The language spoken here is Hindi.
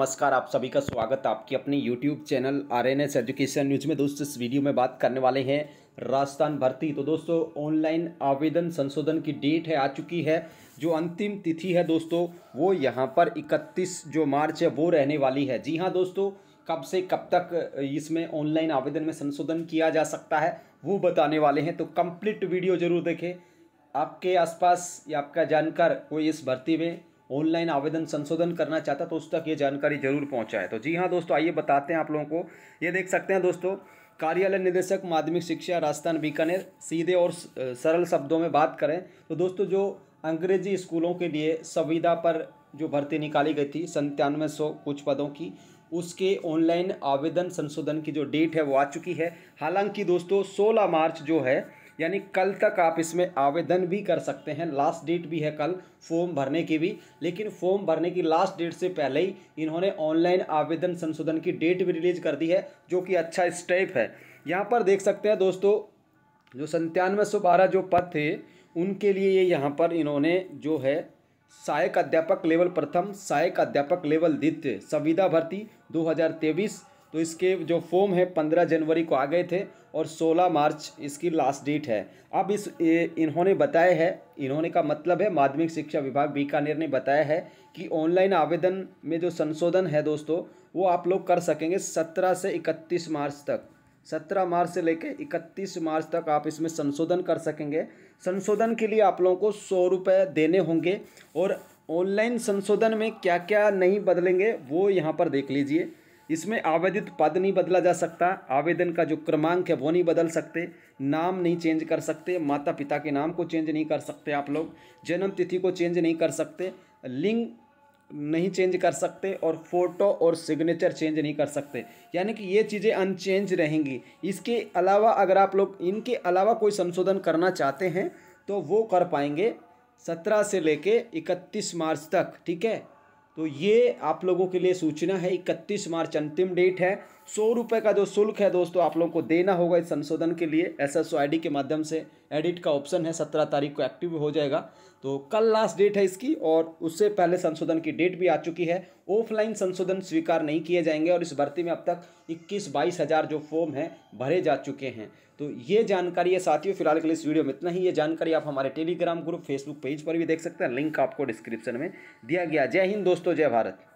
नमस्कार आप सभी का स्वागत आपकी अपनी YouTube channel R N S education news में दोस्तों इस वीडियो में बात करने वाले हैं राजस्थान भर्ती तो दोस्तों ऑनलाइन आवेदन संशोधन की डेट है आ चुकी है जो अंतिम तिथि है दोस्तों वो यहाँ पर 31 जो मार्च है वो रहने वाली है जी हाँ दोस्तों कब से कब तक इसमें ऑनलाइन आवेदन में संशोधन किया जा सकता है वो बताने वाले हैं तो कम्प्लीट वीडियो जरूर देखें आपके आसपास या आपका जानकार कोई इस भर्ती में ऑनलाइन आवेदन संशोधन करना चाहता तो उस तक ये जानकारी जरूर पहुँचाए तो जी हाँ दोस्तों आइए बताते हैं आप लोगों को ये देख सकते हैं दोस्तों कार्यालय निदेशक माध्यमिक शिक्षा राजस्थान बीकानेर सीधे और सरल शब्दों में बात करें तो दोस्तों जो अंग्रेजी स्कूलों के लिए संविदा पर जो भर्ती निकाली गई थी संतानवे सौ कुछ पदों की उसके ऑनलाइन आवेदन संशोधन की जो डेट है वो आ चुकी है हालांकि दोस्तों 16 मार्च जो है यानी कल तक आप इसमें आवेदन भी कर सकते हैं लास्ट डेट भी है कल फॉर्म भरने की भी लेकिन फॉर्म भरने की लास्ट डेट से पहले ही इन्होंने ऑनलाइन आवेदन संशोधन की डेट भी रिलीज कर दी है जो कि अच्छा स्टेप है यहाँ पर देख सकते हैं दोस्तों जो संतानवे सौ बारह जो पद थे उनके लिए ये यहाँ पर इन्होंने जो है सहायक अध्यापक लेवल प्रथम सहायक अध्यापक लेवल द्वितीय संविदा भर्ती दो तो इसके जो फॉर्म है पंद्रह जनवरी को आ गए थे और सोलह मार्च इसकी लास्ट डेट है अब इस इन्होंने बताया है इन्होंने का मतलब है माध्यमिक शिक्षा विभाग बीकानेर ने बताया है कि ऑनलाइन आवेदन में जो संशोधन है दोस्तों वो आप लोग कर सकेंगे सत्रह से इकतीस मार्च तक सत्रह मार्च से लेकर इकतीस मार्च तक आप इसमें संशोधन कर सकेंगे संशोधन के लिए आप लोगों को सौ रुपये देने होंगे और ऑनलाइन संशोधन में क्या क्या नहीं बदलेंगे वो यहाँ पर देख लीजिए इसमें आवेदित पद नहीं बदला जा सकता आवेदन का जो क्रमांक है वो नहीं बदल सकते नाम नहीं चेंज कर सकते माता पिता के नाम को चेंज नहीं कर सकते आप लोग जन्म तिथि को चेंज नहीं कर सकते लिंग नहीं चेंज कर सकते और फोटो और सिग्नेचर चेंज नहीं कर सकते यानी कि ये चीज़ें अनचेंज रहेंगी इसके अलावा अगर आप लोग इनके अलावा कोई संशोधन करना चाहते हैं तो वो कर पाएंगे सत्रह से लेके इकतीस मार्च तक ठीक है तो ये आप लोगों के लिए सूचना है इकतीस मार्च अंतिम डेट है सौ रुपये का जो शुल्क है दोस्तों आप लोगों को देना होगा इस संशोधन के लिए एस एस के माध्यम से एडिट का ऑप्शन है सत्रह तारीख को एक्टिव हो जाएगा तो कल लास्ट डेट है इसकी और उससे पहले संशोधन की डेट भी आ चुकी है ऑफलाइन संशोधन स्वीकार नहीं किए जाएंगे और इस भर्ती में अब तक इक्कीस बाईस हज़ार जो फॉर्म हैं भरे जा चुके हैं तो ये जानकारी है साथियों फिलहाल के लिए इस वीडियो में इतना ही ये जानकारी आप हमारे टेलीग्राम ग्रुप फेसबुक पेज पर भी देख सकते हैं लिंक आपको डिस्क्रिप्शन में दिया गया जय हिंद दोस्तों जय भारत